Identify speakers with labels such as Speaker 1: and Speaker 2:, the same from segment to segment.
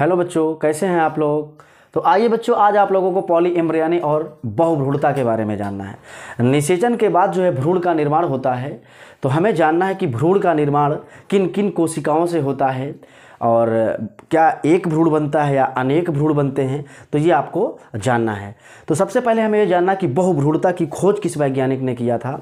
Speaker 1: hello बच्चों कैसे हैं आप लोग तो आइए बच्चों आज आप लोगों को पॉली एम्ब्रियानी और बहुभ्रूणता के बारे में जानना है निषेचन के बाद जो है भ्रूण का निर्माण होता है तो हमें जानना है कि भ्रूण का निर्माण किन किन कोशिकाओं से होता है और क्या एक भ्रूण बनता है या अनेक भ्रूण बनते हैं तो ये आपको जानना है तो सबसे पहले हमें यह जानना कि बहुभ्रूणता की खोज किस वैज्ञानिक ने किया था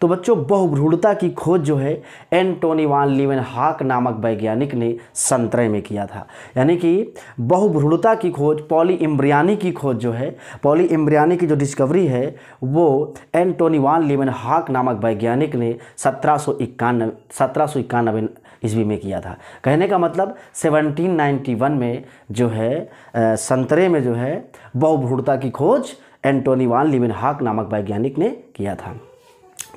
Speaker 1: तो बच्चों बहुभ्रूणता की खोज जो है एंटोनी वान लिवन हाक नामक वैज्ञानिक ने संतरे में किया था यानी कि बहुभ्रूणता की खोज पॉली इम्ब्रियानी की खोज जो है पॉली इम्ब्रियानी की जो डिस्कवरी है वो एंटोनी वान लिवन हाक नामक वैज्ञानिक ने सत्रह सौ इक्यानवे सत्रह सौ इक्यानवे ईस्वी में किया था कहने का मतलब 1791 में जो है संतरे में जो है बहुभूढ़ता की खोज एंटोनी वान लिविन हाक नामक वैज्ञानिक ने किया था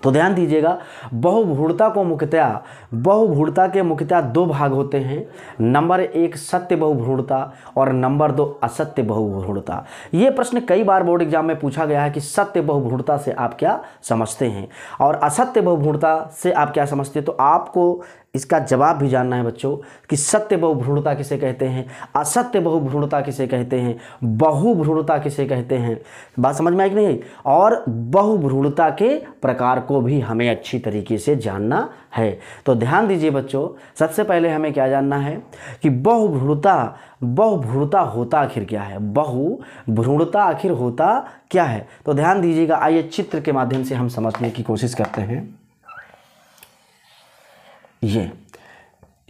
Speaker 1: तो ध्यान दीजिएगा बहुभूढ़ता को मुख्यतया बहुभूढ़ता के मुख्यतया दो भाग होते हैं नंबर एक सत्य बहुभूढ़ता और नंबर दो असत्य बहुभूढ़ता ये प्रश्न कई बार बोर्ड एग्जाम में पूछा गया है कि सत्य बहुभूढ़ता से आप क्या समझते हैं और असत्य बहुभूढ़ता से आप क्या समझते हैं तो आपको इसका जवाब भी जानना है बच्चों कि सत्य बहुभ्रूणता किसे कहते हैं असत्य बहुभ्रूणता किसे कहते हैं बहुभ्रूणता किसे कहते हैं बात समझ में आई कि नहीं और बहुभ्रूणता के प्रकार को भी हमें अच्छी तरीके से जानना है तो ध्यान दीजिए बच्चों सबसे पहले हमें क्या जानना है कि बहुभ्रूणता बहुभ्रूणता होता आखिर क्या है बहुभ्रूणता आखिर होता क्या है तो ध्यान दीजिएगा आइए चित्र के माध्यम से हम समझने की कोशिश करते हैं ये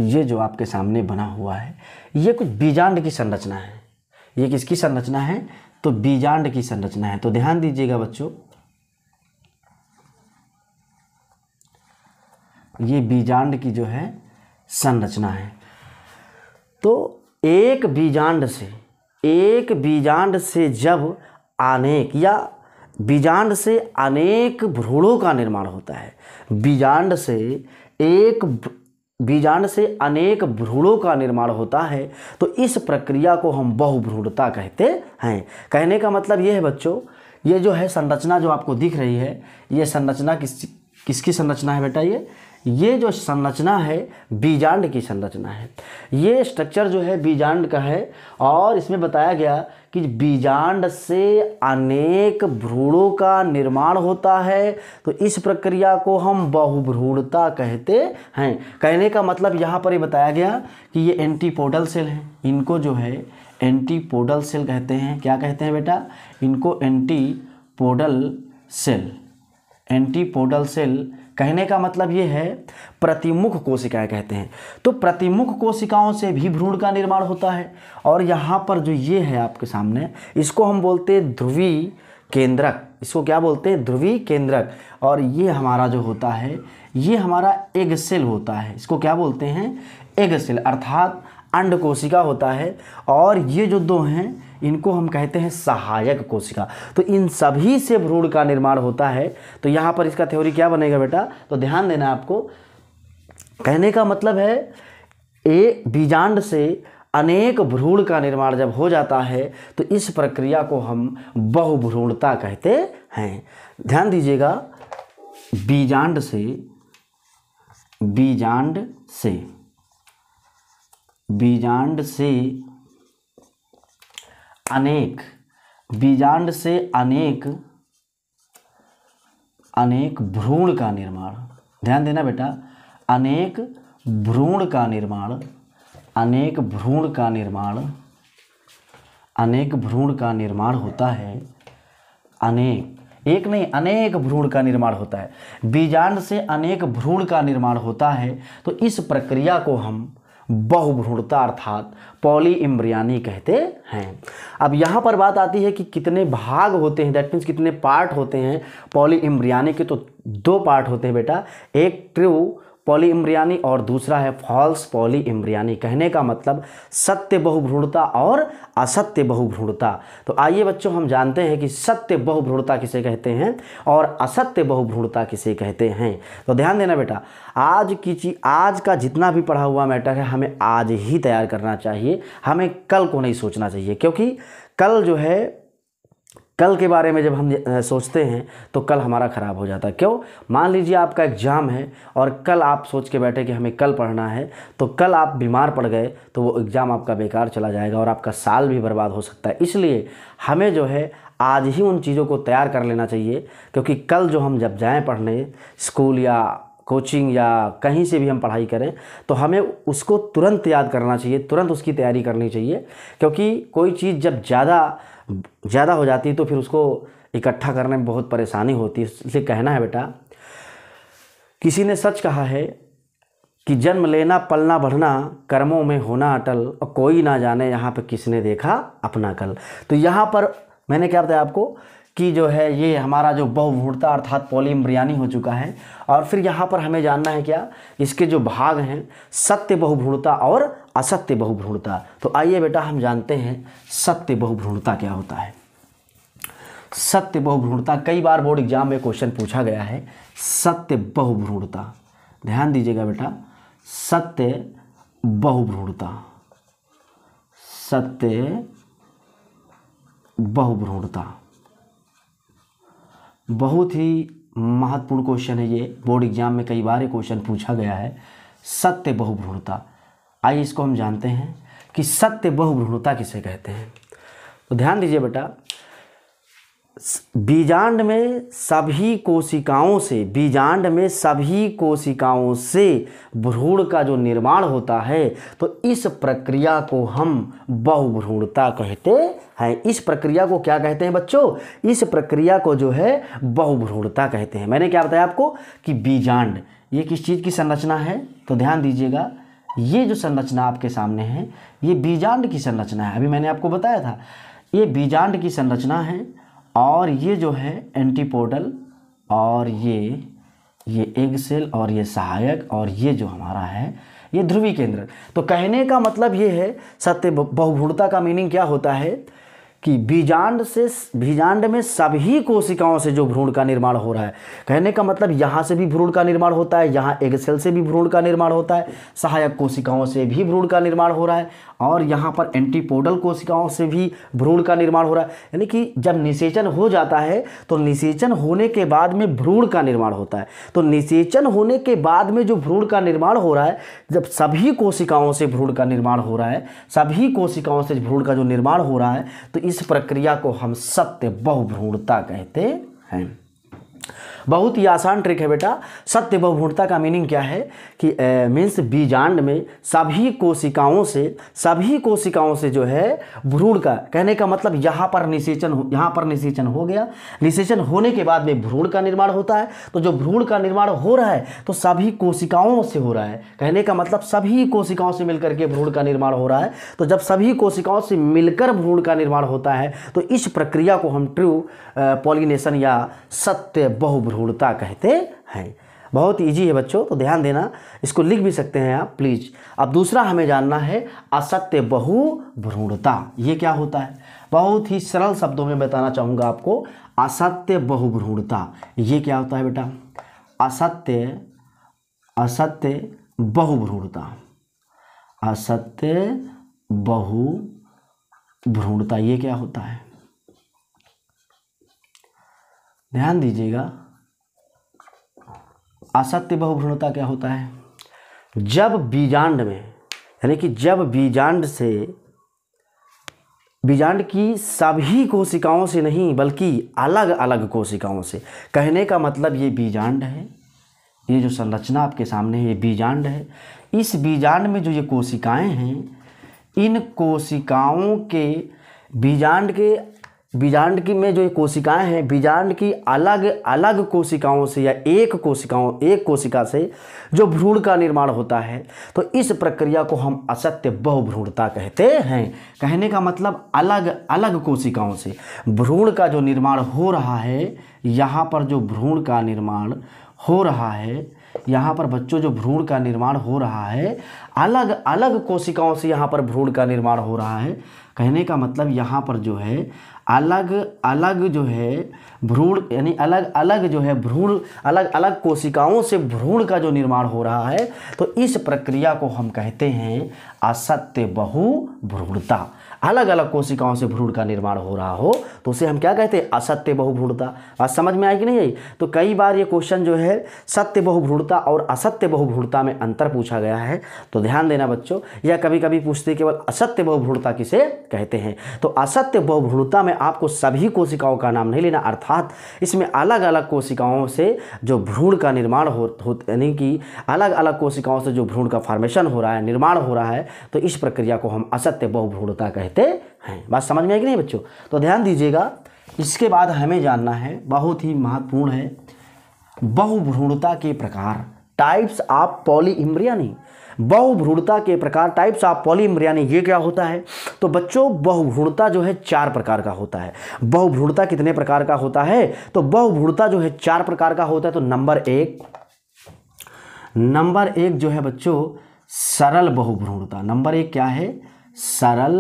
Speaker 1: ये जो आपके सामने बना हुआ है ये कुछ बीजांड की संरचना है ये किसकी संरचना है तो बीजांड की संरचना है तो ध्यान दीजिएगा बच्चों ये बीजांड की जो है संरचना है तो एक बीजांड से एक बीजांड से जब अनेक या बीजांड से अनेक भ्रूणों का निर्माण होता है बीजांड से एक बीजांड से अनेक भ्रूणों का निर्माण होता है तो इस प्रक्रिया को हम बहुभ्रूणता कहते हैं कहने का मतलब ये है बच्चों ये जो है संरचना जो आपको दिख रही है ये संरचना किस किसकी संरचना है बेटा ये ये जो संरचना है बीजांड की संरचना है ये स्ट्रक्चर जो है बीजांड का है और इसमें बताया गया कि बीजांड से अनेक भ्रूणों का निर्माण होता है तो इस प्रक्रिया को हम बहुभ्रूणता कहते हैं कहने का मतलब यहाँ पर ये बताया गया कि ये एंटीपोडल सेल हैं इनको जो है एंटीपोडल सेल कहते हैं क्या कहते हैं बेटा इनको एंटीपोडल सेल एंटीपोडल सेल कहने का मतलब ये है प्रतिमुख कोशिकाएं कहते हैं तो प्रतिमुख कोशिकाओं से भी भ्रूण का निर्माण होता है और यहाँ पर जो ये है आपके सामने इसको हम बोलते हैं ध्रुवी केंद्रक इसको क्या बोलते हैं ध्रुवी केंद्रक और ये हमारा जो होता है ये हमारा एग सेल होता है इसको क्या बोलते हैं एग सेल अर्थात अंड कोशिका होता है और ये जो दो हैं इनको हम कहते हैं सहायक कोशिका तो इन सभी से भ्रूण का निर्माण होता है तो यहाँ पर इसका थ्योरी क्या बनेगा बेटा तो ध्यान देना आपको कहने का मतलब है ए बीजांड से अनेक भ्रूण का निर्माण जब हो जाता है तो इस प्रक्रिया को हम बहुभ्रूणता कहते हैं ध्यान दीजिएगा बीजांड से बीजांड से बीजांड से अनेक बीजांड से अनेक अनेक भ्रूण का निर्माण ध्यान देना बेटा अनेक भ्रूण का निर्माण अनेक भ्रूण का निर्माण अनेक भ्रूण का निर्माण होता है अनेक एक नहीं अनेक भ्रूण का निर्माण होता है बीजांड से अनेक भ्रूण का निर्माण होता है तो इस प्रक्रिया को हम बहुभ्रूणता अर्थात पॉली इम्ब्रियानी कहते हैं अब यहाँ पर बात आती है कि कितने भाग होते हैं दैट मीन्स कितने पार्ट होते हैं पॉली इम्ब्रियानी के तो दो पार्ट होते हैं बेटा एक ट्रू पॉली इम्रियानी और दूसरा है फॉल्स पॉली इम्रियानी कहने का मतलब सत्य बहुभ्रूणता और असत्य बहुभ्रूणता तो आइए बच्चों हम जानते हैं कि सत्य बहुभ्रूणता किसे कहते हैं और असत्य बहुभ्रूणता किसे कहते हैं तो ध्यान देना बेटा आज की चीज आज का जितना भी पढ़ा हुआ मैटर है हमें आज ही तैयार करना चाहिए हमें कल को नहीं सोचना चाहिए क्योंकि कल जो है कल के बारे में जब हम सोचते हैं तो कल हमारा ख़राब हो जाता है क्यों मान लीजिए आपका एग्ज़ाम है और कल आप सोच के बैठे कि हमें कल पढ़ना है तो कल आप बीमार पड़ गए तो वो एग्ज़ाम आपका बेकार चला जाएगा और आपका साल भी बर्बाद हो सकता है इसलिए हमें जो है आज ही उन चीज़ों को तैयार कर लेना चाहिए क्योंकि कल जो हम जब जाएँ पढ़ने स्कूल या कोचिंग या कहीं से भी हम पढ़ाई करें तो हमें उसको तुरंत याद करना चाहिए तुरंत उसकी तैयारी करनी चाहिए क्योंकि कोई चीज़ जब ज़्यादा ज़्यादा हो जाती है तो फिर उसको इकट्ठा करने में बहुत परेशानी होती है इसलिए कहना है बेटा किसी ने सच कहा है कि जन्म लेना पलना बढ़ना कर्मों में होना अटल और कोई ना जाने यहाँ पर किसने देखा अपना कल तो यहाँ पर मैंने क्या बताया आपको कि जो है ये हमारा जो बहुभूढ़ता अर्थात पोलिम बिरयानी हो चुका है और फिर यहाँ पर हमें जानना है क्या इसके जो भाग हैं सत्य बहुभूढ़ता और असत्य बहुभ्रूणता तो आइए बेटा हम जानते हैं सत्य बहुभ्रूणता क्या होता है सत्य बहुभ्रूणता कई बार बोर्ड एग्जाम में क्वेश्चन पूछा गया है सत्य बहुभ्रूणता ध्यान दीजिएगा बेटा सत्य बहुभ्रूणता सत्य बहुभ्रूणता बहुत ही महत्वपूर्ण क्वेश्चन है ये बोर्ड एग्जाम में कई बार ये क्वेश्चन पूछा गया है सत्य बहुभ्रूणता आइए इसको हम जानते हैं कि सत्य बहुभ्रूणता किसे कहते हैं तो ध्यान दीजिए बेटा बीजांड में सभी कोशिकाओं से बीजांड में सभी कोशिकाओं से भ्रूण का जो निर्माण होता है तो इस प्रक्रिया को हम बहुभ्रूणता कहते हैं इस प्रक्रिया को क्या कहते हैं बच्चों इस प्रक्रिया को जो है बहुभ्रूणता कहते हैं मैंने क्या बताया आपको कि बीजांड ये किस चीज़ की संरचना है तो ध्यान दीजिएगा ये जो संरचना आपके सामने है ये बीजांड की संरचना है अभी मैंने आपको बताया था ये बीजांड की संरचना है और ये जो है एंटीपोडल और ये ये एग सेल और ये सहायक और ये जो हमारा है ये ध्रुवी केंद्र तो कहने का मतलब ये है सत्य बहुभूढ़ता का मीनिंग क्या होता है कि बीजांड से बीजांड में सभी कोशिकाओं से जो भ्रूण का निर्माण हो रहा है कहने का मतलब यहाँ से भी भ्रूण का निर्माण होता है यहाँ एग सेल से भी भ्रूण का निर्माण होता है सहायक कोशिकाओं से भी भ्रूण का निर्माण हो रहा है और यहाँ पर एंटीपोडल कोशिकाओं से भी भ्रूण का निर्माण हो रहा है यानी कि जब निषेचन हो जाता है तो निषेचन होने के बाद में भ्रूण का निर्माण होता है तो निषेचन होने के बाद में जो भ्रूण का निर्माण हो रहा है जब सभी कोशिकाओं से भ्रूण का निर्माण हो रहा है सभी कोशिकाओं से भ्रूण का जो निर्माण हो रहा है तो इस प्रक्रिया को हम सत्य बहुभ्रूणता कहते हैं बहुत ही आसान ट्रिक है बेटा सत्य बहुभूणता का मीनिंग क्या है कि मीन्स बीजांड में सभी कोशिकाओं से सभी कोशिकाओं से जो है भ्रूण का कहने का मतलब यहाँ पर निषेचन यहाँ पर निषेचन हो गया निषेचन होने के बाद में भ्रूण का निर्माण होता है तो जो भ्रूण का निर्माण हो रहा है तो सभी कोशिकाओं से हो रहा है कहने का मतलब सभी कोशिकाओं से मिलकर के भ्रूण का निर्माण हो रहा है तो जब सभी कोशिकाओं से मिलकर भ्रूण का निर्माण होता है तो इस प्रक्रिया को हम ट्रू पॉलिनेशन या सत्य बहु भ्रूणता कहते हैं बहुत ईजी है बच्चों तो ध्यान देना इसको लिख भी सकते हैं आप प्लीज़ अब दूसरा हमें जानना है असत्य बहु भ्रूणता ये क्या होता है बहुत ही सरल शब्दों में बताना चाहूँगा आपको असत्य बहुभ्रूणता ये क्या होता है बेटा असत्य असत्य बहुभ्रूणता असत्य बहु भ्रूणता ये क्या होता है ध्यान दीजिएगा असत्य बहुभ्रूणता क्या होता है जब बीजांड में यानी कि जब बीजांड से बीजांड की सभी कोशिकाओं से नहीं बल्कि अलग अलग कोशिकाओं से कहने का मतलब ये बीजांड है ये जो संरचना आपके सामने है ये बीजांड है इस बीजांड में जो ये कोशिकाएं हैं इन कोशिकाओं के बीजांड के बीजांड की में जो कोशिकाएं हैं बीजांड की अलग अलग कोशिकाओं से या एक कोशिकाओं एक कोशिका से जो भ्रूण का निर्माण होता है तो इस प्रक्रिया को हम असत्य बहुभ्रूणता कहते हैं कहने का मतलब अलग अलग कोशिकाओं से भ्रूण का जो निर्माण हो रहा है यहाँ पर जो भ्रूण का निर्माण हो रहा है यहाँ पर बच्चों जो भ्रूण का निर्माण हो रहा है अलग अलग कोशिकाओं से यहाँ पर भ्रूण का निर्माण हो रहा है कहने का मतलब यहाँ पर जो है अलग अलग जो है भ्रूण यानी अलग अलग जो है भ्रूण अलग अलग कोशिकाओं से भ्रूण का जो निर्माण हो रहा है तो इस प्रक्रिया को हम कहते हैं असत्य बहु भ्रूणता अलग अलग कोशिकाओं से भ्रूण का निर्माण हो रहा हो तो उसे हम क्या कहते हैं असत्य बहुभ्रूणता बात समझ में आई कि नहीं आई तो कई बार ये क्वेश्चन जो है सत्य बहुभ्रूणता और असत्य बहुभ्रूणता में अंतर पूछा गया है तो ध्यान देना बच्चों या कभी कभी पूछते केवल असत्य बहुभ्रूणता किसे कहते हैं तो असत्य बहुभ्रूणता में आपको सभी कोशिकाओं का नाम नहीं लेना अर्थात इसमें अलग अलग कोशिकाओं से जो भ्रूण का निर्माण हो, हो यानी कि अलग अलग कोशिकाओं से जो भ्रूण का फॉर्मेशन हो रहा है निर्माण हो रहा है तो इस प्रक्रिया को हम असत्य बहुभ्रूणता कहते कहते हैं बात समझ में है कि नहीं बच्चों तो ध्यान दीजिएगा इसके बाद हमें जानना है बहुत ही महत्वपूर्ण है बहुभ्रूणता के प्रकार टाइप्स ऑफ पॉलीइम्रियानी बहुभ्रूणता के प्रकार टाइप्स ऑफ पॉलीम्रियानी ये क्या होता है तो बच्चों बहुभ्रूणता जो है चार प्रकार का होता है बहुभ्रूणता कितने प्रकार का होता है तो बहुभ्रूणता जो है चार प्रकार का होता है तो नंबर एक नंबर एक जो है बच्चों सरल बहुभ्रूणता नंबर एक क्या है सरल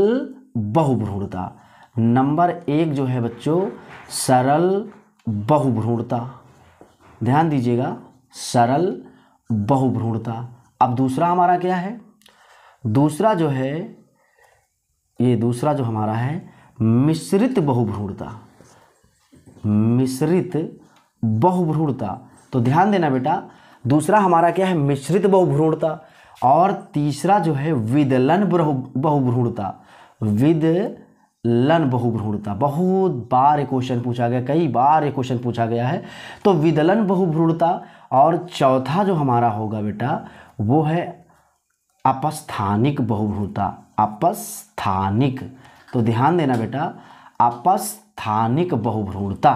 Speaker 1: बहुभ्रूणता नंबर एक जो है बच्चों सरल बहुभ्रूणता ध्यान दीजिएगा सरल बहुभ्रूणता अब दूसरा हमारा क्या है दूसरा जो है ये दूसरा जो हमारा है मिश्रित बहुभ्रूणता मिश्रित बहुभ्रूणता तो ध्यान देना बेटा दूसरा हमारा क्या है मिश्रित बहुभ्रूणता और तीसरा जो है विदलन बहुभ्रूणता विद लन बहुभ्रूणता बहुत बार ये क्वेश्चन पूछा गया कई बार ये क्वेश्चन पूछा गया है तो विदलन बहुभ्रूणता और चौथा जो हमारा होगा बेटा वो है अपस्थानिक बहुभ्रूणता अपस्थानिक तो ध्यान देना बेटा अपस्थानिक बहुभ्रूणता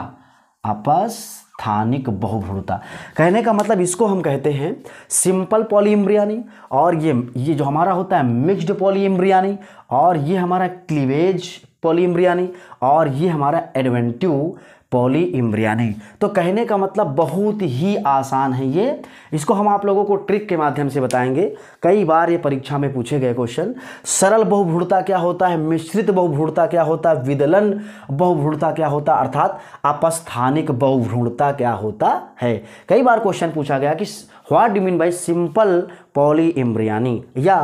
Speaker 1: अपस स्थानिक बहुभ्रूता कहने का मतलब इसको हम कहते हैं सिंपल पॉलीम्ब्रियानी और ये ये जो हमारा होता है मिक्स्ड पॉलीम्ब्रियानी और ये हमारा क्लीवेज पॉलीम्ब्रियानी और ये हमारा एडवेंटिव पॉली इम्ब्रियानी तो कहने का मतलब बहुत ही आसान है ये इसको हम आप लोगों को ट्रिक के माध्यम से बताएंगे कई बार ये परीक्षा में पूछे गए क्वेश्चन सरल बहुभूढ़ता क्या होता है मिश्रित बहुभूढ़ता क्या होता है विदलन बहुभूढ़ता क्या होता अर्थात अपस्थानिक बहुभ्रूणता क्या होता है कई बार क्वेश्चन पूछा गया कि what do mean by simple polyembryony या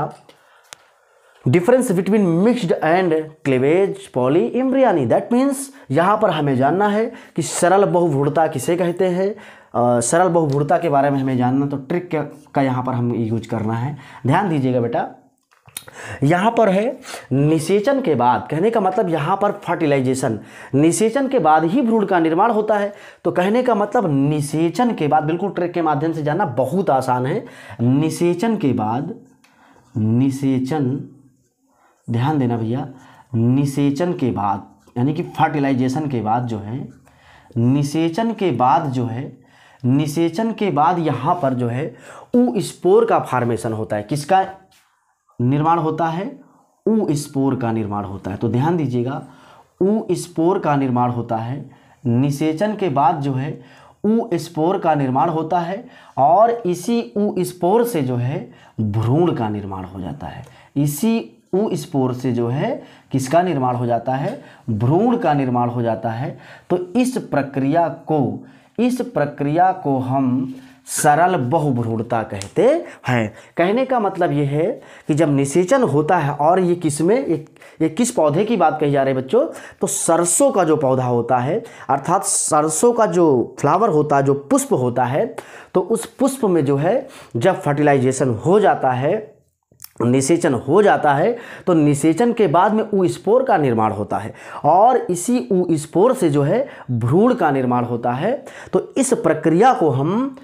Speaker 1: difference between mixed and cleavage polyembryony that means यहाँ पर हमें जानना है कि सरल बहुभूढ़ता किसे कहते हैं सरल बहुभूढ़ता के बारे में हमें जानना तो ट्रिक का यहाँ पर हम यूज करना है ध्यान दीजिएगा बेटा यहाँ पर है निषेचन के बाद कहने का मतलब यहाँ पर फर्टिलाइजेशन निषेचन के बाद ही भ्रूण का निर्माण होता है तो कहने का मतलब निषेचन के बाद बिल्कुल ट्रिक के माध्यम से जानना बहुत आसान है निषेचन के बाद निषेचन ध्यान देना भैया निषेचन के बाद यानी कि फर्टिलाइजेशन के बाद जो है निषेचन के बाद जो है निषेचन के बाद यहाँ पर जो है ऊ स्पोर का फार्मेशन होता है किसका निर्माण होता है ऊ स्पोर का निर्माण होता है तो ध्यान दीजिएगा ऊ स्पोर का निर्माण होता है निषेचन के बाद जो है ऊ स्पोर का निर्माण होता है और इसी ऊ स्पोर से जो है भ्रूण का निर्माण हो जाता है इसी ऊ स्पोर से जो है किसका निर्माण हो जाता है भ्रूण का निर्माण हो जाता है तो इस प्रक्रिया को इस प्रक्रिया को हम सरल बहुभ्रूणता कहते हैं कहने का मतलब यह है कि जब निषेचन होता है और ये किस में ये, ये किस पौधे की बात कही जा रही है बच्चों तो सरसों का जो पौधा होता है अर्थात सरसों का जो फ्लावर होता है जो पुष्प होता है तो उस पुष्प में जो है जब फर्टिलाइजेशन हो जाता है निषेचन हो जाता है तो निषेचन के बाद में ऊ स्पोर का निर्माण होता है और इसी ऊ स्पोर से जो है भ्रूण का निर्माण होता है तो इस प्रक्रिया को हम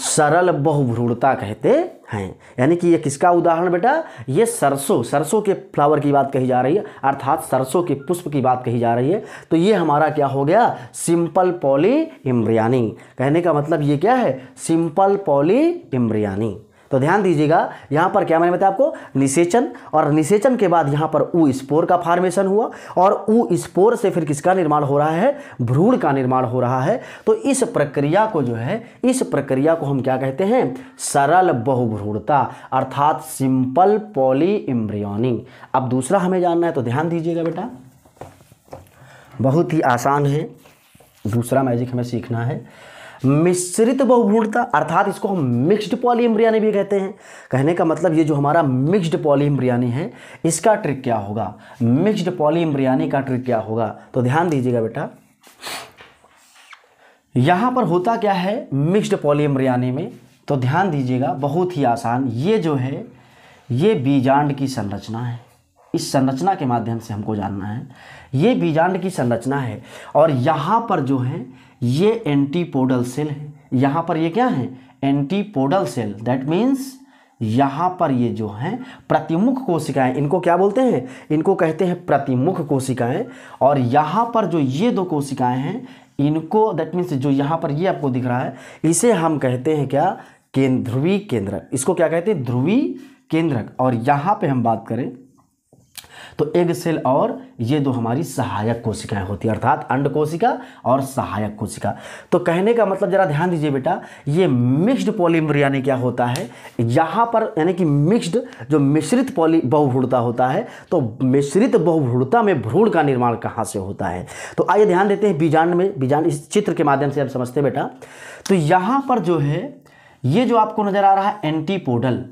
Speaker 1: सरल बहुभ्रूणता कहते हैं यानी कि ये किसका उदाहरण बेटा ये सरसों सरसों के फ्लावर की बात कही जा रही है अर्थात सरसों के पुष्प की बात कही जा रही है तो ये हमारा क्या हो गया सिंपल पॉली इम्रियानी कहने का मतलब ये क्या है सिंपल पॉली इम्रियानी तो ध्यान दीजिएगा यहाँ पर क्या मैंने बताया आपको निषेचन और निषेचन के बाद यहाँ पर ऊ स्पोर का फार्मेशन हुआ और ऊ स्पोर से फिर किसका निर्माण हो रहा है भ्रूण का निर्माण हो रहा है तो इस प्रक्रिया को जो है इस प्रक्रिया को हम क्या कहते हैं सरल बहुभ्रूणता अर्थात सिंपल पॉली इम्ब्रियोनिंग अब दूसरा हमें जानना है तो ध्यान दीजिएगा बेटा बहुत ही आसान है दूसरा मैजिक हमें सीखना है मिश्रित बहुभूणता अर्थात इसको हम मिक्स्ड पॉलीम बिरयानी भी कहते हैं कहने का मतलब ये जो हमारा मिक्स्ड पॉलीम बिरयानी है इसका ट्रिक क्या होगा मिक्स्ड पॉलीम बिरयानी का ट्रिक क्या होगा तो ध्यान दीजिएगा बेटा यहां पर होता क्या है मिक्स्ड पॉलीम बिरयानी में तो ध्यान दीजिएगा बहुत ही आसान ये जो है ये बीजांड की संरचना है इस संरचना के माध्यम से हमको जानना है ये बीजांड की संरचना है और यहाँ पर जो है ये एंटीपोडल सेल है यहाँ पर ये क्या है एंटीपोडल सेल दैट मीन्स यहाँ पर ये जो है प्रतिमुख कोशिकाएं इनको क्या बोलते हैं इनको कहते हैं प्रतिमुख कोशिकाएं और यहाँ पर जो ये दो कोशिकाएं हैं इनको दैट मीन्स जो यहाँ पर ये आपको दिख रहा है इसे हम कहते हैं क्या केंद्र केंद्रक इसको क्या कहते हैं ध्रुवी केंद्रक और यहाँ पे हम बात करें तो एग सेल और ये दो हमारी सहायक कोशिकाएं होती है अर्थात अंड कोशिका और सहायक कोशिका तो कहने का मतलब ज़रा ध्यान दीजिए बेटा ये मिक्स्ड पॉलीमर यानी क्या होता है यहाँ पर यानी कि मिक्स्ड जो मिश्रित पॉली बहुभूड़ता होता है तो मिश्रित बहुभूड़ता में भ्रूण का निर्माण कहाँ से होता है तो आइए ध्यान देते हैं बीजांड में बीजांड इस चित्र के माध्यम से आप समझते हैं बेटा तो यहाँ पर जो है ये जो आपको नज़र आ रहा है antipodal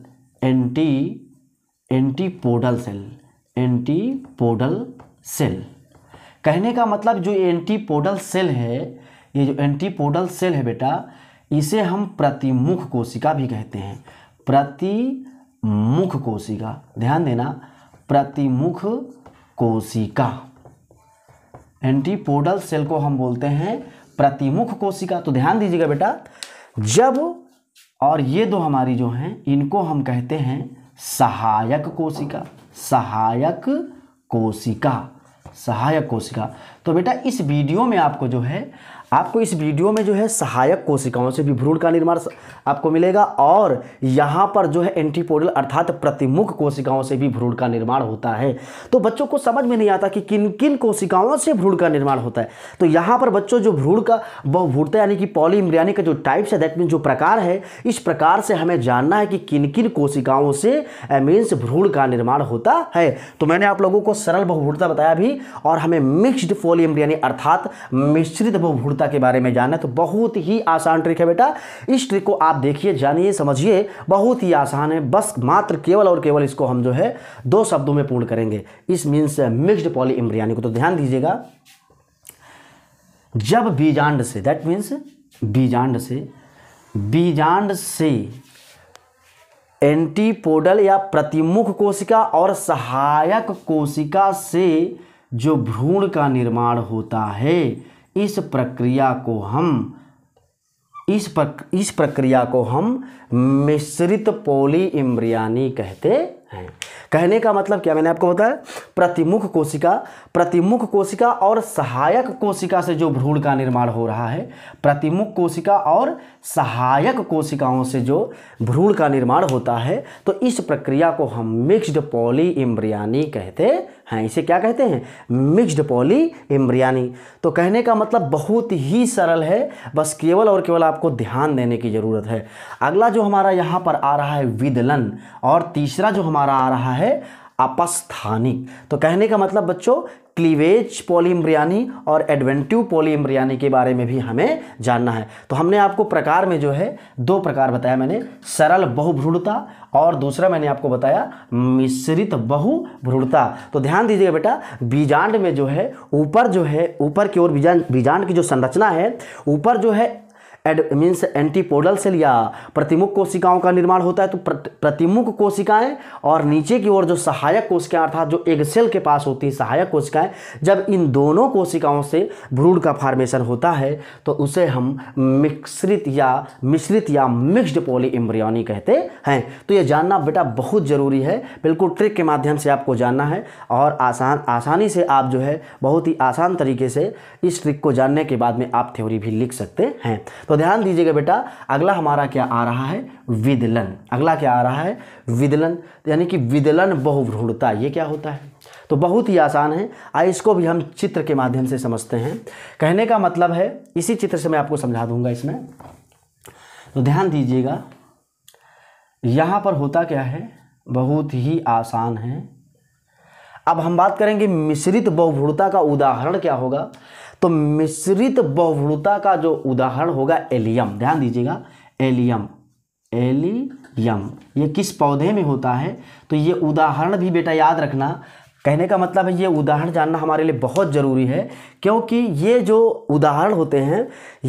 Speaker 1: anti antipodal cell antipodal cell कहने का मतलब जो एंटीपोडल सेल है ये जो एंटीपोडल सेल है बेटा इसे हम प्रतिमुख कोशिका भी कहते हैं प्रतिमुख कोशिका ध्यान देना प्रतिमुख कोशिका एंटीपोडल सेल को हम बोलते हैं प्रतिमुख कोशिका तो ध्यान दीजिएगा बेटा जब और ये दो हमारी जो हैं इनको हम कहते हैं सहायक कोशिका सहायक कोशिका सहायक कोशिका तो बेटा इस वीडियो में आपको जो है आपको इस वीडियो में जो है सहायक कोशिकाओं से विभ्रूण का निर्माण आपको मिलेगा और यहाँ पर जो है एंटीपोडल अर्थात प्रतिमुख कोशिकाओं से भी भ्रूण का निर्माण होता है तो बच्चों को समझ में नहीं आता कि किन किन कोशिकाओं से भ्रूण का निर्माण होता है तो यहाँ पर बच्चों जो भ्रूण का बहुभूरता यानी कि पॉलीम्रियानी का जो टाइप्स है दैट मीन जो प्रकार है इस प्रकार से हमें जानना है कि किन किन कोशिकाओं से मीन्स भ्रूण का निर्माण होता है तो मैंने आप लोगों को सरल बहुभूरता बताया भी और हमें मिक्सड पोलियम्रियानी अर्थात मिश्रित बहुभूरता शुद्धता के बारे में जानना तो बहुत ही आसान ट्रिक है बेटा इस ट्रिक को आप देखिए जानिए समझिए बहुत ही आसान है बस मात्र केवल और केवल इसको हम जो है दो शब्दों में पूर्ण करेंगे इस मीन्स मिक्सड पॉली इम्ब्रियानी को तो ध्यान दीजिएगा जब बीजांड से दैट मीन्स बीजांड से बीजांड से एंटीपोडल या प्रतिमुख कोशिका और सहायक कोशिका से जो भ्रूण का निर्माण होता है इस प्रक्रिया को हम इस प्रक, इस प्रक्रिया को हम मिश्रित पोली इम्रियानी कहते हैं कहने का मतलब क्या मैंने आपको बताया प्रतिमुख कोशिका प्रतिमुख कोशिका और सहायक कोशिका से जो भ्रूण का निर्माण हो रहा है प्रतिमुख कोशिका और सहायक कोशिकाओं से जो भ्रूण का निर्माण होता है तो इस प्रक्रिया को हम मिक्स्ड पॉली एम्ब्रियानी कहते हैं इसे क्या कहते हैं मिक्स्ड पॉली एम्ब्रियानी तो कहने का मतलब बहुत ही सरल है बस केवल और केवल आपको ध्यान देने की ज़रूरत है अगला जो हमारा यहाँ पर आ रहा है विदलन और तीसरा जो हमारा आ रहा है अपस्थानिक तो कहने का मतलब बच्चों क्लीवेज पोलीम्ब्रियानी और एडवेंटिव पोलीम्ब्रियानी के बारे में भी हमें जानना है तो हमने आपको प्रकार में जो है दो प्रकार बताया मैंने सरल बहुभ्रूणता और दूसरा मैंने आपको बताया मिश्रित बहुभ्रूणता तो ध्यान दीजिएगा बेटा बीजांड में जो है ऊपर जो है ऊपर की ओर बीजांड बीजांड की जो संरचना है ऊपर जो है एड मीन्स एंटीपोडल सेल या प्रतिमुख कोशिकाओं का निर्माण होता है तो प्रतिमुख कोशिकाएं और नीचे की ओर जो सहायक कोशिकाएं अर्थात जो एक सेल के पास होती है सहायक कोशिकाएं जब इन दोनों कोशिकाओं से भ्रूण का फॉर्मेशन होता है तो उसे हम मिश्रित या मिश्रित या मिक्स्ड पोली इम्ब्रियोनी कहते हैं तो ये जानना बेटा बहुत ज़रूरी है बिल्कुल ट्रिक के माध्यम से आपको जानना है और आसान आसानी से आप जो है बहुत ही आसान तरीके से इस ट्रिक को जानने के बाद में आप थ्योरी भी लिख सकते हैं तो ध्यान दीजिएगा बेटा अगला हमारा क्या आ रहा है विदलन अगला क्या आ रहा है विदलन यानी कि विदलन बहुभ्रूढ़ता ये क्या होता है तो बहुत ही आसान है आ इसको भी हम चित्र के माध्यम से समझते हैं कहने का मतलब है इसी चित्र से मैं आपको समझा दूंगा इसमें तो ध्यान दीजिएगा यहाँ पर होता क्या है बहुत ही आसान है अब हम बात करेंगे मिश्रित बहुभूड़ता का उदाहरण क्या होगा तो मिश्रित बहुता का जो उदाहरण होगा एलियम ध्यान दीजिएगा एलियम एलियम ये किस पौधे में होता है तो ये उदाहरण भी बेटा याद रखना कहने का मतलब है ये उदाहरण जानना हमारे लिए बहुत ज़रूरी है क्योंकि ये जो उदाहरण होते हैं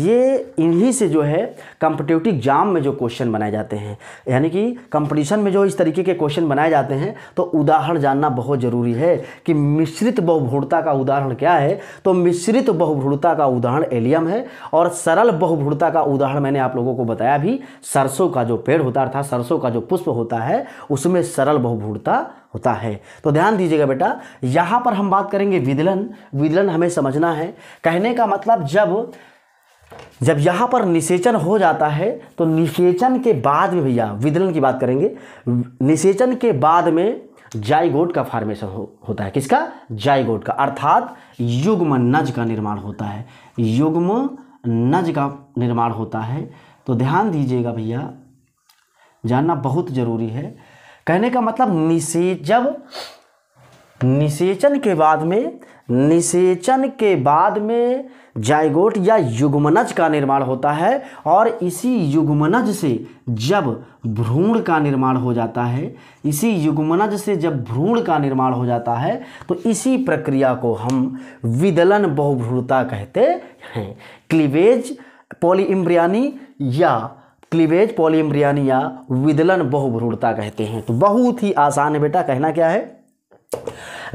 Speaker 1: ये इन्हीं से जो है कंपटिटिव एग्जाम में जो क्वेश्चन बनाए जाते हैं यानी कि कंपटीशन में जो इस तरीके के क्वेश्चन बनाए जाते हैं तो उदाहरण जानना बहुत ज़रूरी है कि मिश्रित बहुभूढ़ता का उदाहरण क्या है तो मिश्रित बहुभूढ़ता का उदाहरण एलियम है और सरल बहुभूढ़ता का उदाहरण मैंने आप लोगों को बताया भी सरसों का जो पेड़ होता था सरसों का जो पुष्प होता है उसमें सरल बहुभूढ़ता होता है तो ध्यान दीजिएगा बेटा यहाँ पर हम बात करेंगे विदलन विदलन हमें समझना है कहने का मतलब जब जब यहाँ पर निषेचन हो जाता है तो निषेचन के बाद में भैया विदलन की बात करेंगे निषेचन के बाद में जाइगोट का फॉर्मेशन हो, होता है किसका जाइगोट का अर्थात युग्म नज का निर्माण होता है युग्म नज का निर्माण होता है तो ध्यान दीजिएगा भैया जानना बहुत ज़रूरी है कहने का मतलब निषे जब निषेचन के बाद में निषेचन के बाद में जायगोट या युग्मनज का निर्माण होता है और इसी युग्मनज से जब भ्रूण का निर्माण हो जाता है इसी युग्मनज से जब भ्रूण का निर्माण हो जाता है तो इसी प्रक्रिया को हम विदलन बहुभ्रूणता कहते हैं क्लीवेज पॉलीइम्ब्रियानी या क्लीवेज पॉलीम्ब्रियानी या विदलन बहुभ्रूणता कहते हैं तो बहुत ही आसान है बेटा कहना क्या है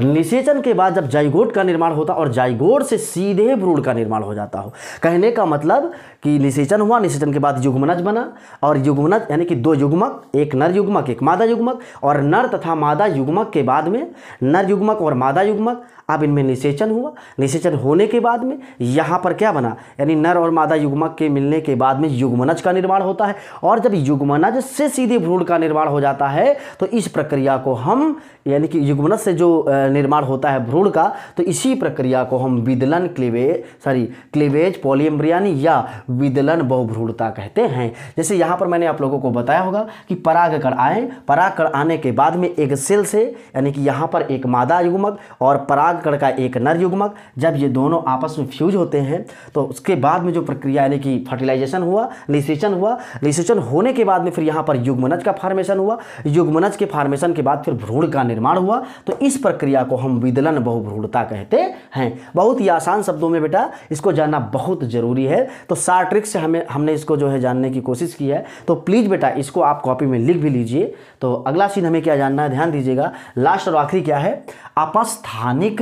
Speaker 1: निषेचन के बाद जब जाइगोट का निर्माण होता और जाइगोट से सीधे भ्रूण का निर्माण हो जाता हो कहने का मतलब कि निषेचन हुआ निषेचन के बाद युग्मनज बना और युग्मनज यानी कि दो युग्मक एक नर युग्मक एक मादा युग्मक और नर तथा मादा युग्मक के बाद में नर युग्मक और मादा युग्मक अब इनमें निषेचन हुआ निषेचन होने के बाद में यहाँ पर क्या बना यानी नर और मादा युग्मक के मिलने के बाद में युग्मनज का निर्माण होता है और जब युग्मनज से सीधे भ्रूण का निर्माण हो जाता है तो इस प्रक्रिया को हम यानी कि युग्मनज से जो निर्माण होता है भ्रूण का तो इसी प्रक्रिया को हम विदलन क्लिवेज सॉरी क्लिवेज पोलियम्ब्रियानी या विदलन बहुभ्रूणता कहते हैं जैसे यहाँ पर मैंने आप लोगों को बताया होगा कि परागकण आए परागकण आने के बाद में एक सेल से यानी कि यहाँ पर एक मादा युग्मक और पराग परागकण का एक नर युग्मक जब ये दोनों आपस में फ्यूज होते हैं तो उसके बाद में जो प्रक्रिया यानी कि फर्टिलाइजेशन हुआ लिसेशन हुआ लिसेशन होने के बाद में फिर यहाँ पर युग्मनज का फार्मेशन हुआ युग्मनज के फार्मेशन के बाद फिर भ्रूण का निर्माण हुआ तो इस प्रक्रिया को हम विदलन बहुभ्रूणता कहते हैं बहुत ही आसान शब्दों में बेटा इसको जानना बहुत ज़रूरी है तो सार ट्रिक से हमें हमने इसको जो है जानने की कोशिश की है तो प्लीज़ बेटा इसको आप कॉपी में लिख भी लीजिए तो अगला सीन हमें क्या जानना है ध्यान दीजिएगा लास्ट और आखिरी क्या है अपस्थानिक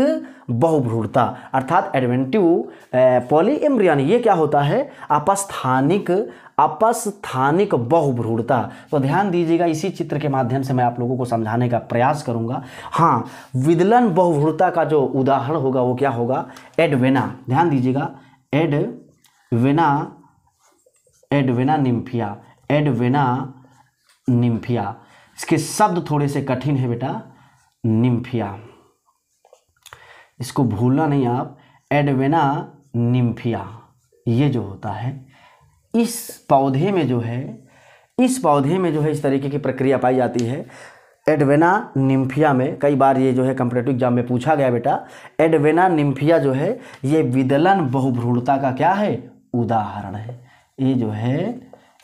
Speaker 1: बहुभ्रूढ़ता अर्थात एडवेंटिव पॉलीएम्ब्रियन ये क्या होता है अपस्थानिक अपस्थानिक बहुभ्रूढ़ता तो ध्यान दीजिएगा इसी चित्र के माध्यम से मैं आप लोगों को समझाने का प्रयास करूंगा हाँ विदलन बहुभ्रूढ़ता का जो उदाहरण होगा वो क्या होगा एडवेना ध्यान दीजिएगा एडवेना एडवेना निम्फिया एडवेना निम्फिया इसके शब्द थोड़े से कठिन है बेटा निम्फिया इसको भूलना नहीं आप एडवेना निम्फिया ये जो होता है इस पौधे में जो है इस पौधे में जो है इस तरीके की प्रक्रिया पाई जाती है एडवेना निम्फिया में कई बार ये जो है कंपटेटिव एग्जाम में पूछा गया बेटा एडवेना निम्फिया जो है ये विदलन बहुभ्रूणता का क्या है उदाहरण है ये जो है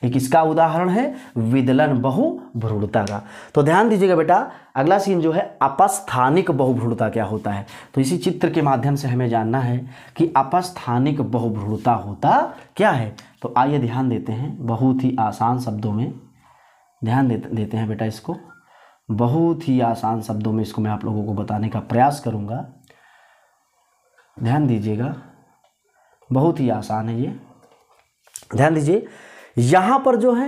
Speaker 1: एक किसका उदाहरण है विदलन बहुभ्रूणता का तो ध्यान दीजिएगा बेटा अगला सीन जो है अपस्थानिक बहुभ्रूणता क्या होता है तो इसी चित्र के माध्यम से हमें जानना है कि अपस्थानिक बहुभ्रूणता होता क्या है तो आइए ध्यान देते हैं बहुत ही आसान शब्दों में ध्यान दे, देते हैं बेटा इसको बहुत ही आसान शब्दों में इसको मैं आप लोगों को बताने का प्रयास करूँगा ध्यान दीजिएगा बहुत ही आसान है ये ध्यान दीजिए यहाँ पर जो है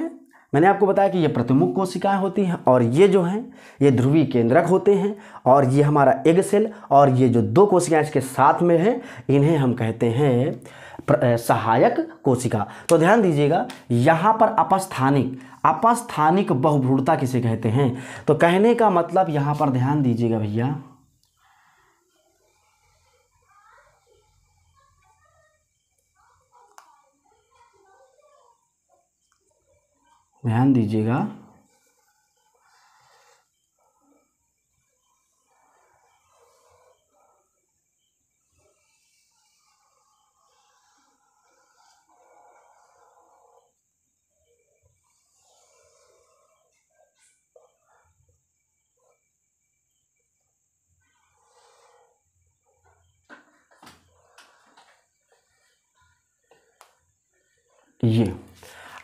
Speaker 1: मैंने आपको बताया कि ये प्रतिमुख कोशिकाएं होती हैं और ये जो हैं ये ध्रुवी केंद्रक होते हैं और ये हमारा एग सेल और ये जो दो कोशिकाएं इसके साथ में हैं इन्हें हम कहते हैं सहायक कोशिका तो ध्यान दीजिएगा यहाँ पर अपस्थानिक अपस्थानिक बहुभ्रूढ़ता किसे कहते हैं तो कहने का मतलब यहाँ पर ध्यान दीजिएगा भैया ध्यान दीजिएगा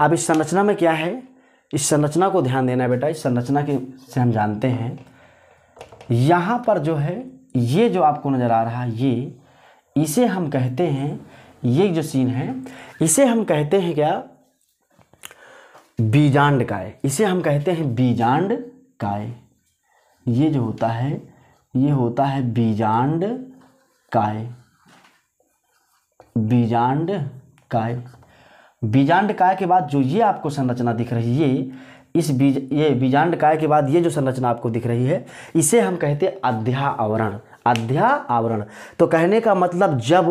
Speaker 1: अब इस संरचना में क्या है इस संरचना को ध्यान देना बेटा इस संरचना के से हम जानते हैं यहाँ पर जो है ये जो आपको नज़र आ रहा ये इसे हम कहते हैं ये जो सीन है इसे हम कहते हैं क्या बीजांड काय इसे हम कहते हैं बीजांड काय ये जो होता है ये होता है बीजांड काय बीजांड काय बीजांड काय के बाद जो ये आपको संरचना दिख रही है ये इस बीज ये बीजांड काय के बाद ये जो संरचना आपको दिख रही है इसे हम कहते हैं अध्या आवरण अध्या आवरण तो कहने का मतलब जब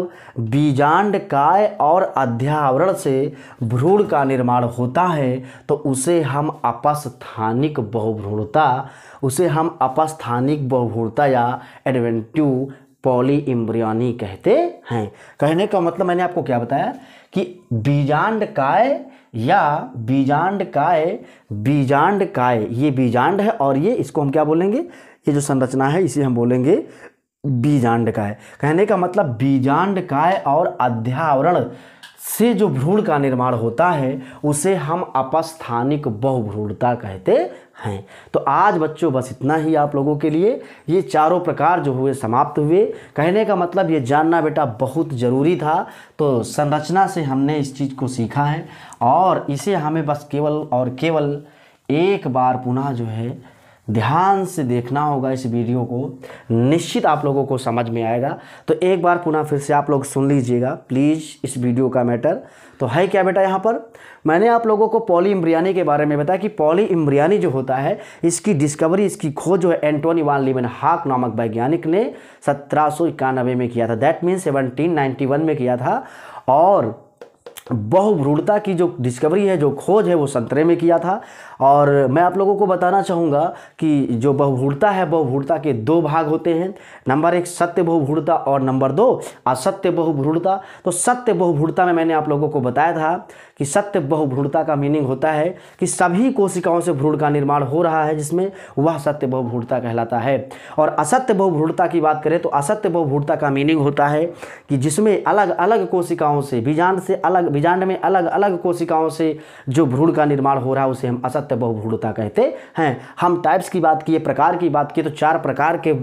Speaker 1: बीजांड काय और अध्यावरण से भ्रूण का निर्माण होता है तो उसे हम अपस्थानिक बहुभ्रूणता उसे हम अपस्थानिक बहुभ्रूणता या एडवेंट्यू पॉली कहते हैं कहने का मतलब मैंने आपको क्या बताया कि बीजांड काय या बीजांड काय बीजांड काय ये बीजांड है और ये इसको हम क्या बोलेंगे ये जो संरचना है इसे हम बोलेंगे बीजांड काय कहने का मतलब बीजांड काय और अध्यावरण से जो भ्रूण का निर्माण होता है उसे हम अपस्थानिक बहुभ्रूणता कहते हैं तो आज बच्चों बस इतना ही आप लोगों के लिए ये चारों प्रकार जो हुए समाप्त हुए कहने का मतलब ये जानना बेटा बहुत ज़रूरी था तो संरचना से हमने इस चीज़ को सीखा है और इसे हमें बस केवल और केवल एक बार पुनः जो है ध्यान से देखना होगा इस वीडियो को निश्चित आप लोगों को समझ में आएगा तो एक बार पुनः फिर से आप लोग सुन लीजिएगा प्लीज़ इस वीडियो का मैटर तो है क्या बेटा यहाँ पर मैंने आप लोगों को पॉली इम्ब्रियानी के बारे में बताया कि पॉली इम्ब्रियानी जो होता है इसकी डिस्कवरी इसकी खोज जो है एंटोनी वान लिवन हाक नामक वैज्ञानिक ने सत्रह में किया था दैट मीन सेवनटीन में किया था और बहुभ्रूढ़ता की जो डिस्कवरी है जो खोज है वो संतरे में किया था और मैं आप लोगों को बताना चाहूँगा कि जो बहुभूढ़ता है बहुभूढ़ता के दो भाग होते हैं नंबर एक सत्य बहुभूढ़ता और नंबर दो असत्य बहुभूढ़ता तो सत्य बहुभूढ़ता में मैंने आप लोगों को बताया था कि सत्य बहुभ्रूणता का मीनिंग होता है कि सभी कोशिकाओं से भ्रूण का निर्माण हो रहा है जिसमें वह सत्य बहुभ्रूणता कहलाता है और असत्य बहुभ्रूणता की बात करें तो असत्य बहुभ्रूणता का मीनिंग होता है कि जिसमें अलग अलग कोशिकाओं से बीजांड से अलग बीजांड में अलग अलग कोशिकाओं से जो भ्रूण का निर्माण हो रहा है उसे हम असत्य सत्य बहुभूढ़ता कहते हैं हम टाइप्स की बात किए प्रकार की बात किए तो चार प्रकार के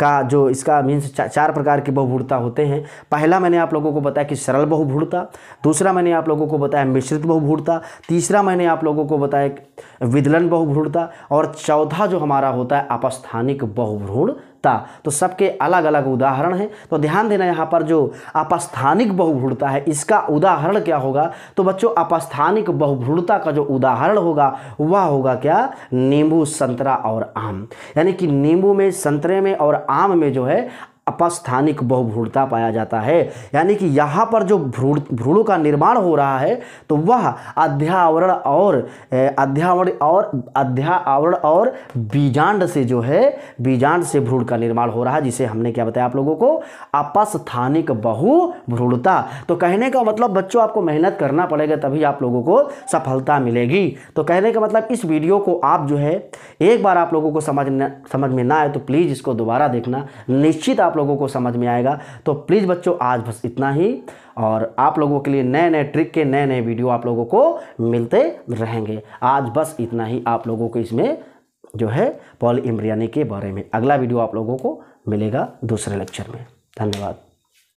Speaker 1: का जो इसका मीन्स चा, चार प्रकार की बहुभूढ़ता होते हैं पहला मैंने आप लोगों को बताया कि सरल बहुभूढ़ता दूसरा मैंने आप लोगों को बताया मिश्रित बहुभूढ़ता तीसरा मैंने आप लोगों को बताया विदलन बहुभूढ़ता और चौथा जो हमारा होता है अपस्थानिक बहुभ्रूण ता तो सबके अलग अलग उदाहरण हैं तो ध्यान देना यहाँ पर जो अपस्थानिक बहुभ्रूढ़ता है इसका उदाहरण क्या होगा तो बच्चों अपस्थानिक बहुभ्रूढ़ता का जो उदाहरण होगा वह होगा क्या नींबू संतरा और आम यानी कि नींबू में संतरे में और आम में जो है अपस्थानिक बहुभ्रूणता पाया जाता है यानी कि यहाँ पर जो भ्रूण भ्रूणों का निर्माण हो रहा है तो वह अध्यावरण और अध्यावरण और अध्यावरण और बीजांड से जो है बीजांड से भ्रूण का निर्माण हो रहा है जिसे हमने क्या बताया आप लोगों को अपस्थानिक बहुभ्रूणता तो कहने का मतलब बच्चों आपको मेहनत करना पड़ेगा तभी आप लोगों को सफलता मिलेगी तो कहने का मतलब इस वीडियो को आप जो है एक बार आप लोगों को समझ समझ में ना आए तो प्लीज़ इसको दोबारा देखना निश्चित आप लोगों को समझ में आएगा तो प्लीज़ बच्चों आज बस इतना ही और आप लोगों के लिए नए नए ट्रिक के नए नए वीडियो आप लोगों को मिलते रहेंगे आज बस इतना ही आप लोगों को इसमें जो है पॉल इमरियानी के बारे में अगला वीडियो आप लोगों को मिलेगा दूसरे लेक्चर में धन्यवाद